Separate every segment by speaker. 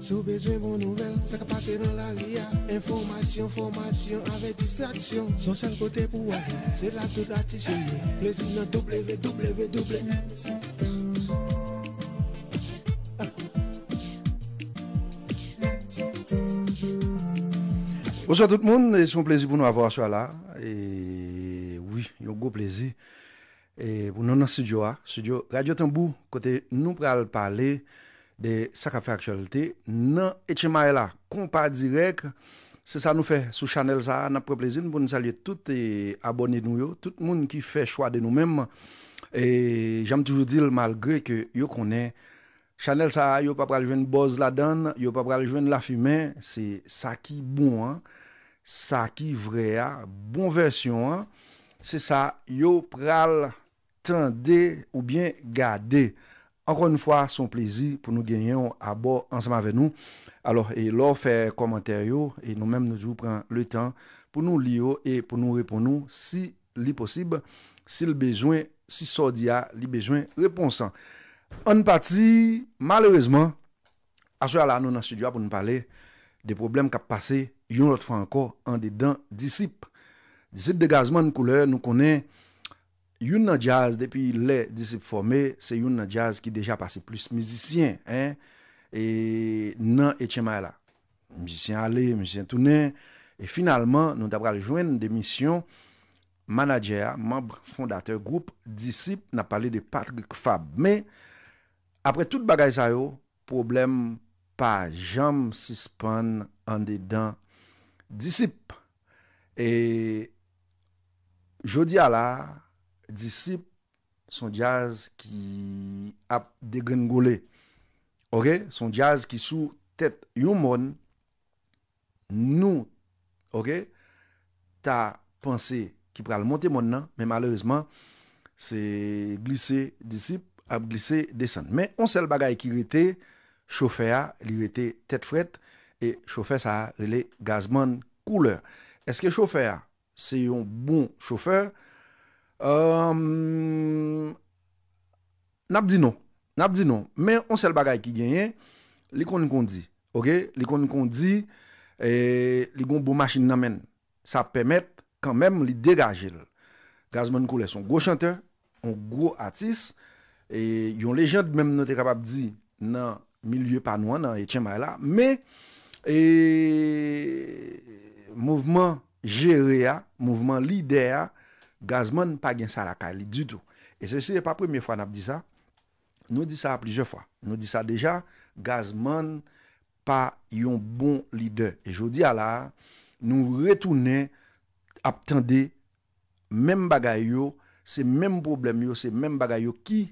Speaker 1: sous de bonnes nouvelles, ça va passer dans la ria Information, formation, avec distraction. Son seul côté pour aller, c'est la toute la tissue. Plaisir dans www Bonsoir tout le monde, c'est un plaisir pour nous avoir ce là Et oui, un gros plaisir Et pour nous dans le studio, studio Radio Tambou Côté nous pral parler de ça qui fait actualité. Non, et là, compas direct. C'est ça nous fait sous Chanel ça. n'a pas plaisir pour nous saluer tout et abonnés nous. Tout le monde qui fait choix de nous-mêmes. Et j'aime toujours dire, malgré que vous connaissez, Chanel ça, vous pas pas jouer buzz là-dedans. Vous pas pas jouer la fumée. C'est ça qui bon. Hein. Ça qui vrai. Hein. Bon version. Hein. C'est ça, vous pral tendez ou bien garder. Ankon nou fwa son plezi pou nou genyon a bo ansama ve nou. Alors, e lor fè komentaryo, e nou menm nou djou pran le tan pou nou liyo e pou nou repon nou si li posib, si l bejwen, si so diya li bejwen reponsan. An pati, malerezman, aswe ala nou nan studio pou nou pale de problem kap pase, yon lot fwa anko an de dan disip, disip de gazman koule, nou konen disip. youn nan jazz depi le disip formé, se youn nan jazz ki deja pase plus mizisyen, e nan etchema e la. Mizisyen ale, mizisyen tounen, e finalman nou dabra le jwen de misyon, manajer, mabre fondater, group disip, nan pale de Patrick Fab. Me, apre tout bagay sayo, problem pa jam sispan an de dan disip. E jodi ala, Disip, son jaz ki ap degengole. Orè, son jaz ki sou tet yon mon, nou orè, ta panse ki pral monte mon nan, men malèrezman, se glise disip, ap glise desen. Men, on sel bagay ki rete, chofer, li rete tet fret, e chofer sa rele gazman kouleur. Eske chofer, se yon bon chofer? Nap di nou Nap di nou Men on sel bagay ki genye Li koni kon di Li koni kon di e, Li kon bo masini nan men Sa pemet kan men li degaje Gazman Koules On go chante On go atis e, Yon le jant men nou te kapab di Nan milye panwa Nan etyemay la Men e, Mouvement jere ya Mouvement lide ya Gazman pa gen sa la ka, li du tou. E se se pa premye fwa nap di sa, nou di sa a plizye fwa. Nou di sa deja, Gazman pa yon bon lider. E jodi ala, nou retounen ap tende men bagay yo, se men problem yo, se men bagay yo, ki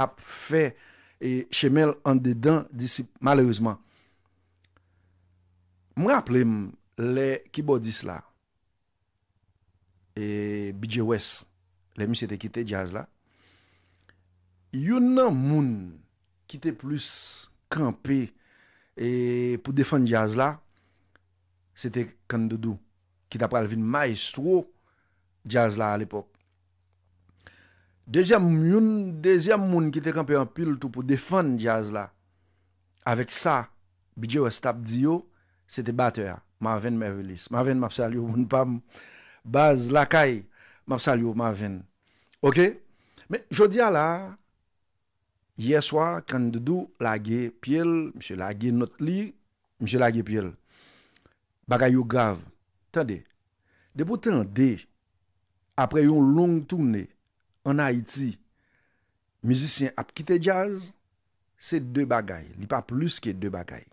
Speaker 1: ap fe e chemel an dedan disi malerouzman. Mwen ap lem le ki bo dis la, E Bidje Wess Le mi sete kite Djazla Yon nan moun Kite plus Kampi e, Pou defan Djazla Sete Kandoudou Kite apalvin maestro Djazla al epok Dezyam moun Kite kampi an pil tou pou defan Djazla Awek sa Bidje Wess tap diyo Sete bate ya Maven Mavelis Maven Mapsalyo Maven Mapsalyo Baz lakay, map sal yo ma ven. Ok? Men, jodi a la, ye swa, kan didou, lage pyele, mse lage not li, mse lage pyele. Bagay yo gav. Tande, debo tande, apre yon long toune, an Haiti, mizisyen ap kite jazz, se de bagay. Li pa plus ke de bagay.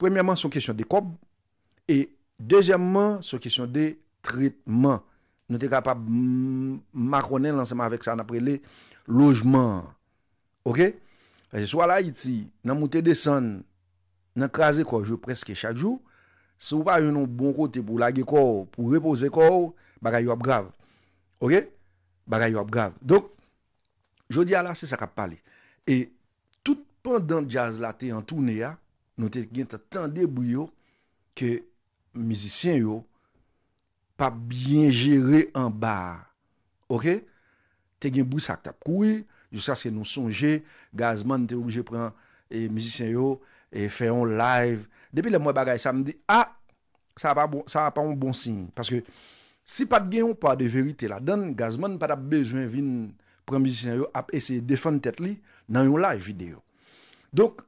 Speaker 1: Premyaman, son kesyon de kob, e, dezyamman, son kesyon de tritman. Nou te kapap makonen lansman avèk sa an apre le lojman. Ok? Fajè e, sou ala iti, nan moutè desan, nan kaze kò, jò preske chak jò, sou pa yon nou bon kote pou lage kò, pou repose kò, bagay yo ap grav. Ok? Bagay yo ap grav. Dok, jò di ala se sa kap pale. Et tout pandan jaz la te an toune ya, nou te gen ta tan debri yo, ke mizisyen yo, pa byen jere an ba. Ok? Te gen bou sak tap kouy, jousa se nou sonje, gazman te oubje pren e mizisyen yo, e feyon live. Depi le mwen bagay sa me di, a, ah, sa apan bon sin, paske bon si pat gen ou pa de verite la, dan gazman pat ap bejwen vin pren mizisyen yo ap ese defan tet li nan yon live video. Donk,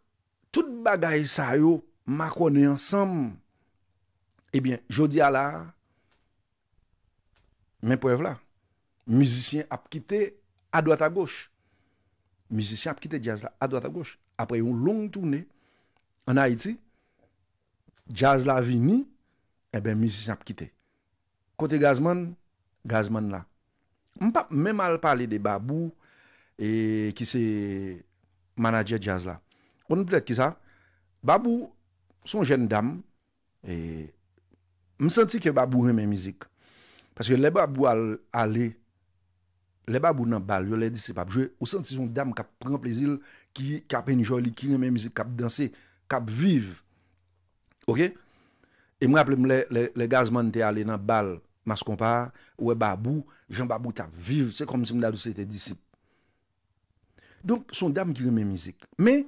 Speaker 1: tout bagay sa yo ma konen ansam, ebyen, jodi ala, pour preuve là. Musicien a quitté à droite à gauche. Musicien a quitté jazz à droite à gauche. Après une longue tournée en Haïti, jazz là vini, et eh bien, musicien a quitté. Côté Gazman, Gazman là. peux même pas parler de Babou et qui c'est manager jazz là. On peut dire qui ça Babou son jeune dame et me senti que Babou aime musique. Paske le babou alè, le babou nan bal, yo lè disipap. Je, ou senti son dam kap pren prezil ki kap eni joli, ki remè mizik, kap dansè, kap viv. Ok? E mwen aple mwen le gazman te alè nan bal, mas kompa, we babou, jen babou tap viv. Se kom si mwen la dousè te disip. Donk son dam ki remè mizik. Me,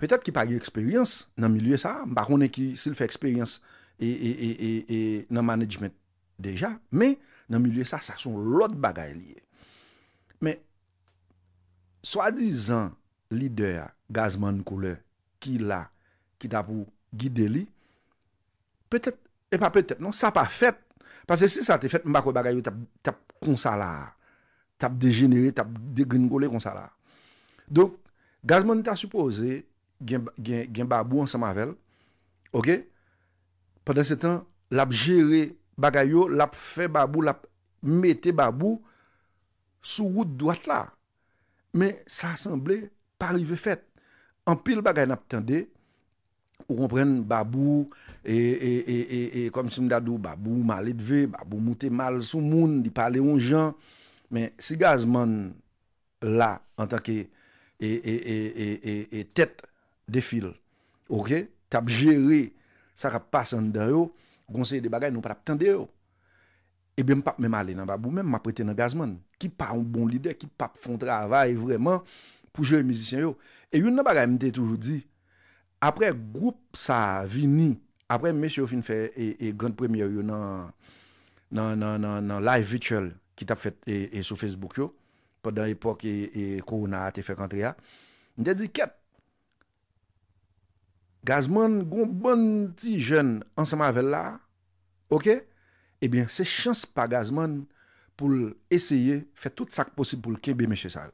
Speaker 1: petat ki pa ge eksperyans nan milye sa, ba konen ki sil fe eksperyans e nan manedjment. deja, men nan milye sa, sa son lot bagay liye. Men, swa dizan lider gazman koule ki la ki ta pou gide li, petet, e pa petet, non, sa pa fet, pase si sa te fet, mbako bagay yo tap konsala, tap degenere, tap deglingole konsala. Don, gazman ta suppose, gen babou an sa mavel, ok, padan se tan, lab jere Bagay yo lap fè babou, lap metè babou sou wout dwat la. Men sa asemble parive fèt. An pil bagay nap tende, ou kompren babou, e, e, e, e kom si mdadou babou malit ve, babou moutè mal sou moun, di pale yon jan, men si gazman la an tanke e tèt de fil, ok, tap jere sa kap pasan den yo, Gonseye de bagay nou pat ap tende yo. Ebe eh m pap mèm ale nan babou, mèm m ap rete nan gazman. Ki pa un bon lider, ki pa fon travay vreman pou jè yon mizisyen yo. E yon nan bagay m te toujou di. Apre, group sa vini. Apre, mèsyo fin fè, e, e grand premier yo nan live virtual ki tap fèt e, e sou Facebook yo. Podan epok e korona e a te fèkantri ya. Nde di kèp. Gazman goun bon ti jen ansama vel la, ebyen se chans pa gazman pou l'eseye fè tout sak posib pou l'ken be mèche sal.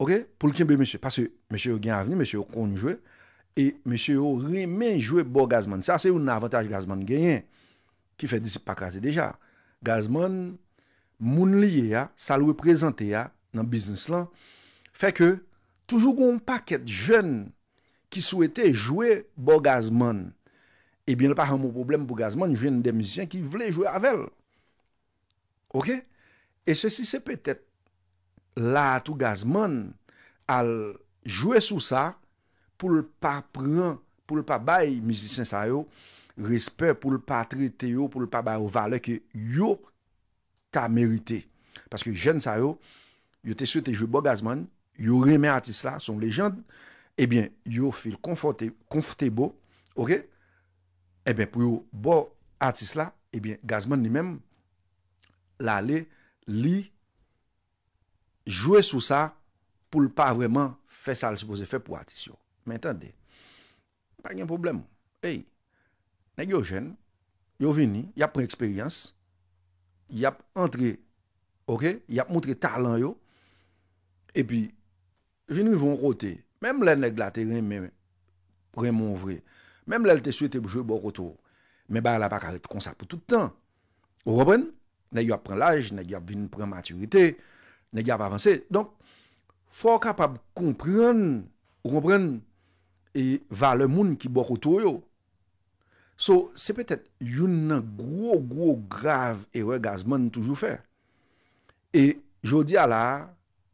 Speaker 1: Ok? Pou l'ken be mèche, pasè mèche yo gen avni, mèche yo konjwe, e mèche yo remen jwe bo gazman. Sa se yon avantage gazman genyen ki fè disipakaze deja. Gazman moun liye ya, sal wè prezante ya nan biznis lan, fè ke Toujou goun paket jen ki souwete jwè bo gazman. Ebyen eh l pa ramou problem bo gazman, jwen de mizisyen ki vle jwè avel. Ok? E se si se petet la tou gazman al jwè sou sa pou l pa pran, pou l pa bay mizisyen sa yo, risper pou l pa trite yo, pou l pa bay o vale ki yo ta merite. Paske jen sa yo, yo te souwete jwè bo gazman, Yow remen atis la, son lejende, ebyen, eh yow fil konforte, konforte eh bo, okey? Ebyen, pou yow bo atis la, ebyen, eh gazman ni mem, la le, li, jwe sou sa, pou l pa vreman fe sa l supose fe pou atis yow. Mè entende? Pa gen problem. Eyy, nèk yow jen, yow vini, yap pre eksperyans, yap entre, okey? Yap moutre talan yow, ebyen, vin rivon rote, mem lè ne glate remon vre, mem lè lè te swete boujou bo koutou, me ba lè pa kare te konsap pou tout tan, ou robren, ne gyap pren laj, ne gyap vin prematurite, ne gyap avanse, donk, fò kapab kompren, ou robren, e va lè moun ki bo koutou yo, so, se petet, yon nan gwo gwo grav ewe gazman toujou fè, e jodi ala,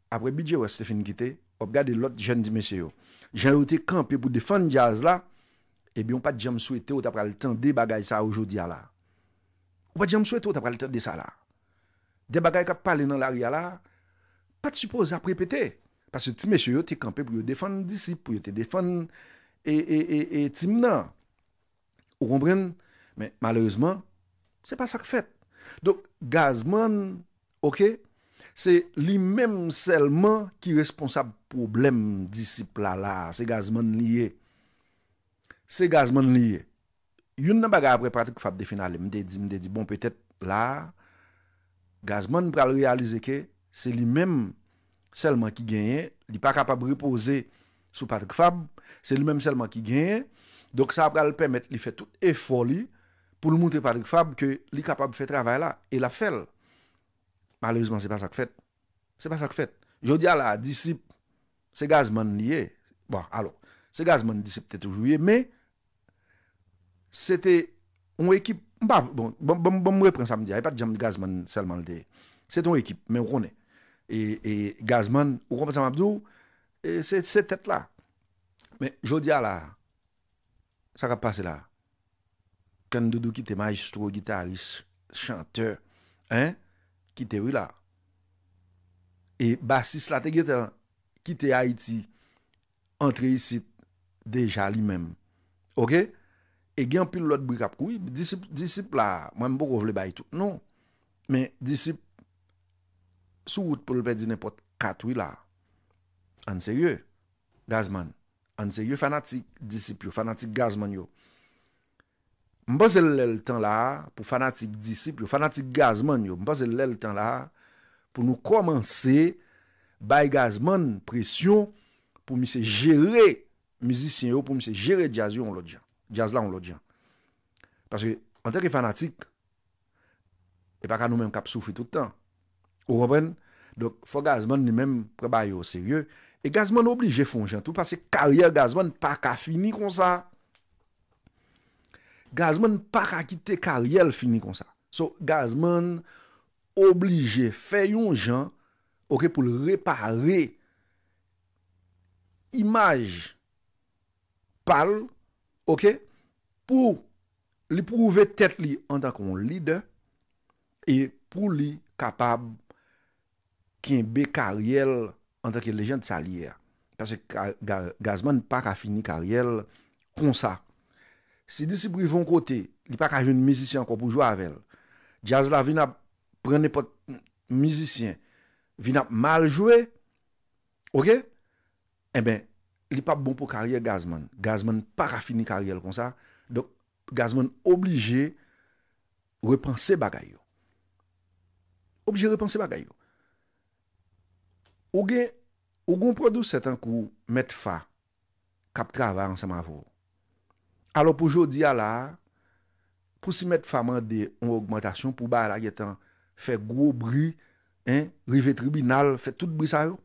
Speaker 1: apre bidje wè Stephen kite, Ob gade lot jen di mesye yo. Jen yo te kampe pou defon jaz la, ebi yo pat jen m souete yo tap pral ten de bagay sa oujou di ala. Ou pat jen m souete yo tap pral ten de sa la. De bagay ka pale nan l'aria la, pat suppose ap repete. Pas se ti mesye yo te kampe pou yo defon disi, pou yo te defon e, e, e, e tim nan. Ou kompren, men malerouzman, se pa sak fèt. Dok, gazman, ok, ok, Se li menm selman ki responsab problem disipla la. Se gazman liye. Se gazman liye. Yon nan baga apre Patrik Fab defina li. Mde di, mde di, bon petet la. Gazman pral realize ke se li menm selman ki genye. Li pa kapab repose sou Patrik Fab. Se li menm selman ki genye. Dok sa pral pemet li fet tout e foli. Poul moutre Patrik Fab ke li kapab fe travay la. E la fel. Malèzman se pa sak fèt. Se pa sak fèt. Jodia la, disip, se gazman liye. Bon, alo. Se gazman disip tè toujouye, mè, sè tè on ekip. Bon, bon, bon, bon, bon, bon, mwen pren samdi, hay pa tè jam gazman selman lè. Sè tè on ekip, mè ou konè. E gazman, ou kon pè sa mabdou, se tè tè la. Mè, jodia la, sak ap pase la. Kèn doudou ki te maestro, gitarist, chanteur, mè, Kite wila. E basis la te gete. Kite Haiti. Entre yisi. Deja li men. Ok. E gen pil lot bwik ap kou. Disip la. Mwen mbo kou vle bay tou. Non. Men disip. Sou wout pou lopè di nepot kat wila. An serye. Gazman. An serye fanatik disip yo. Fanatik gazman yo. Mbose lè lè l tan la pou fanatik disip yo, fanatik gazman yo, mbose lè l tan la pou nou komanse bay gazman presyon pou mi se jere mizisyen yo, pou mi se jere jazz yo ou lò diyan. Jazz la ou lò diyan. Pase anteke fanatik, e paka nou men kap soufi toutan. Ou wapen, fò gazman ni men prebay yo seryè, e gazman oubli je fon jantou, pase karyè gazman paka fini kon sa. Gazman pak akite karyel fini kon sa. So, Gazman oblige feyon jan pou repare imaj pal pou li pouve tet li an takon lider e pou li kapab kinbe karyel an takon e legend salyer. Kase Gazman pak akite karyel kon sa. Si disi pou yon kote, li pa kaje yon mizisyen ko pou jwa avèl. Jaz la vin ap pren ne pot mizisyen. Vin ap mal jwe. Ok? E ben, li pa bon pou karye Gazman. Gazman pa kaje fini karye l kon sa. Dok, Gazman oblije repanse bagay yo. Oblije repanse bagay yo. Oge, ogon prodou setan kou met fa kap trava an seman avò. Alo pou jodi ala, pou si met faman de on augmentation, pou ba ala getan fe gro bri, rive tribunal, fe tout bri sa yo.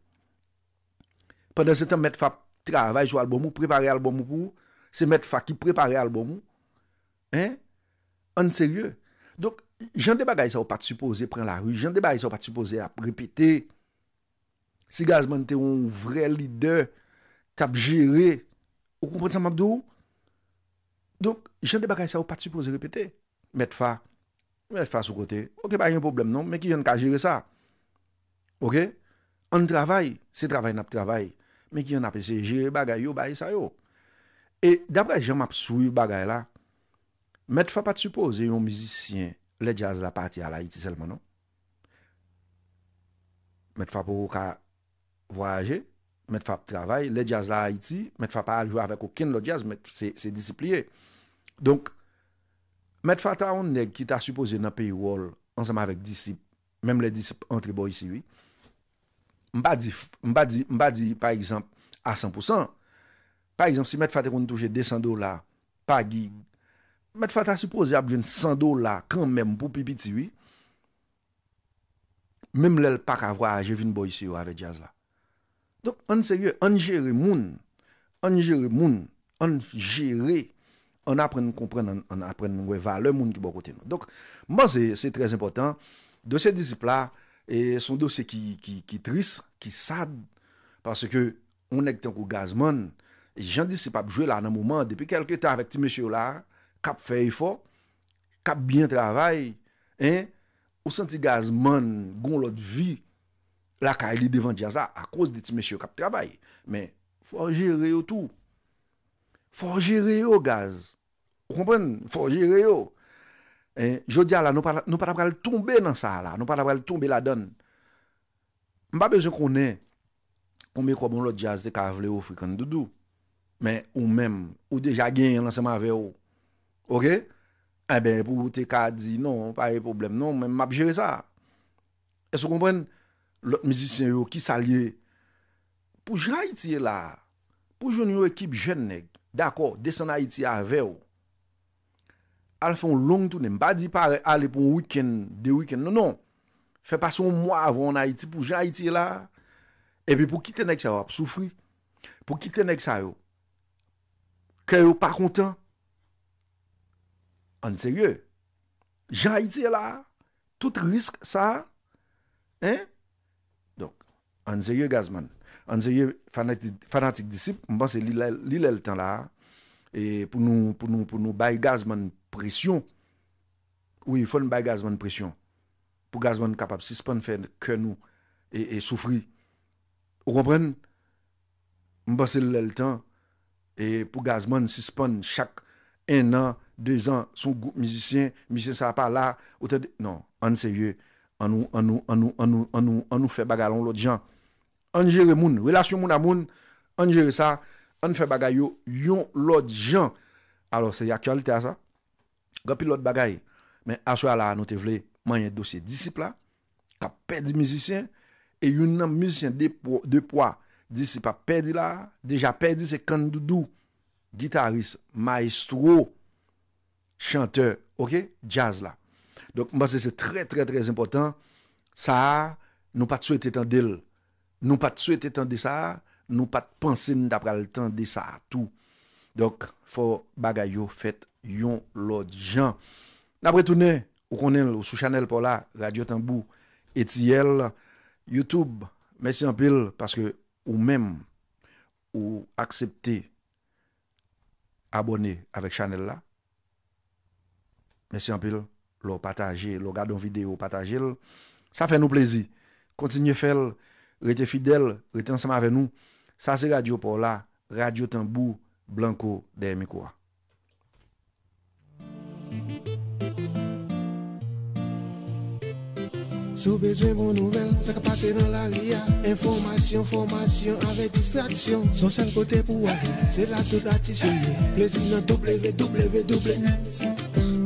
Speaker 1: Pendan se tan met fap travay sou alboumou, prepare alboumou pou, se met fap ki prepare alboumou, an serye. Donk, jan de bagay sa ou pati suppose pren la ruj, jan de bagay sa ou pati suppose ap repite, si gazman te ou vre lide, tap jere, ou komprense mabdou? Donk, jende bagay sa ou pa t'supose repete, met fa, met fa sou kote, okey pa yon problem non, meki yon ka jire sa, okey, an travay, se travay nap travay, meki yon apese jire bagay yo, bagay sa yo. E dabre jen map sou yon bagay la, non? met fa pa t'supose yon mizisyen le jaz la pati ala iti selmanon, met fa pou ka voyaje, met fa pou travay, le jaz la iti, met fa pa aljou avèk okin lo jaz, met se disipliye. Donk, met fata ou neg ki ta supose nan paywall ansama vek disip, mem le disip entri boy siwi, mba di, mba di, mba di, par exemple, a 100%, par exemple, si met fata kon touje 200 dolar, pa gig, met fata supose ap jen 100 dolar kan menm pou pipi tiwi, mem le l pak avwa a jevin boy siwi avè jazz la. Donk, an serye, an jere moun, an jere moun, an jere, an apren nou kompren, an apren nou we va le moun ki bo kote nou. Donk, man se se trez impotant, dosye disip la, son dosye ki tris, ki sad, parce ke ou nek tenkou gazman, jan disip ap jwe la nan mouman, depi kelke ta avet ti meshe yo la, kap fey fo, kap byen travay, ou senti gazman gon lot vi, la ka eli devan jaza, a kouz de ti meshe yo kap travay. Men, fwa jere yo tou, Forje reyo, gaz. Ou kompren? Forje reyo. Je di ala, nou pat apre al tombe nan sa ala. Nou pat apre al tombe la don. Mba bezon konen, ou me koubon lò jazz te kavle ou frikon doudou. Men, ou mem, ou deja gen yon lanseman ve ou. Ok? E ben, pou te ka di, non, pa e problem, non, men, map jere sa. E sou kompren? Lò mizisyen yo ki salye. Pou jay tiye la, pou joun yo ekip jen neg, D'akor, deson Haiti a ve ou. Al fon long tou ne mba di pare ale pou wikend, de wikend. Non, non. Fè pas son mwa avon en Haiti pou j'ai iti la. E pi pou kite nek sa ou ap soufri. Pou kite nek sa ou. Kè ou pa kontan. An sèrye. J'ai iti la. Tout risk sa. Donk, an sèrye gazman. An seye fanatik disip, mban se li lè l'tan la. E pou nou bay gazman presyon. Ou yifon bay gazman presyon. Pou gazman kapap sispon fèd kè nou. E soufri. Ou repren, mban se li lè l'tan. E pou gazman sispon chak en an, dèz an, son goup mizisyen. Mizisyen sa pa la. Non, an seye, an nou, an nou, an nou, an nou, an nou, an nou fè bagalon lò dijan. An jere moun, relasyon moun a moun, an jere sa, an fè bagay yo, yon lot jan. Alors, se ya kyalite a sa, gopi lot bagay. Men aswa la, nou te vle, man yon dosye disipl la, ka pedi mizisyen, e yon nan mizisyen depwa, disipa pedi la, deja pedi se kandudu, gitarist, maestro, chanteur, ok, jazz la. Donc, mwen se se tre, tre, tre important, sa, nou pat sou ete tan del, Nou pat sou ete tan de sa, nou pat panse n da pral tan de sa tou. Dok, fò bagay yo fet yon lò dijan. N apre toune, ou konen lò sou chanel pou la, Radio Tambou eti el. Youtube, mèsi anpil, paske ou mèm, ou aksepte abonè avèk chanel la. Mèsi anpil, lò pataje, lò gaden videyo pataje lò. Sa fè nou plezi, kontinye fèl. rete fidèle rete ensemble avec nous. Ça, c'est Radio Paula, Radio Tambou, Blanco des Kwa Sou bezwen bon nouvel, ça ka pase nan la ria Informasyon, formasyon, ave distraksyon Son seul côté pour wale, c'est la tout la tisyon Plezil www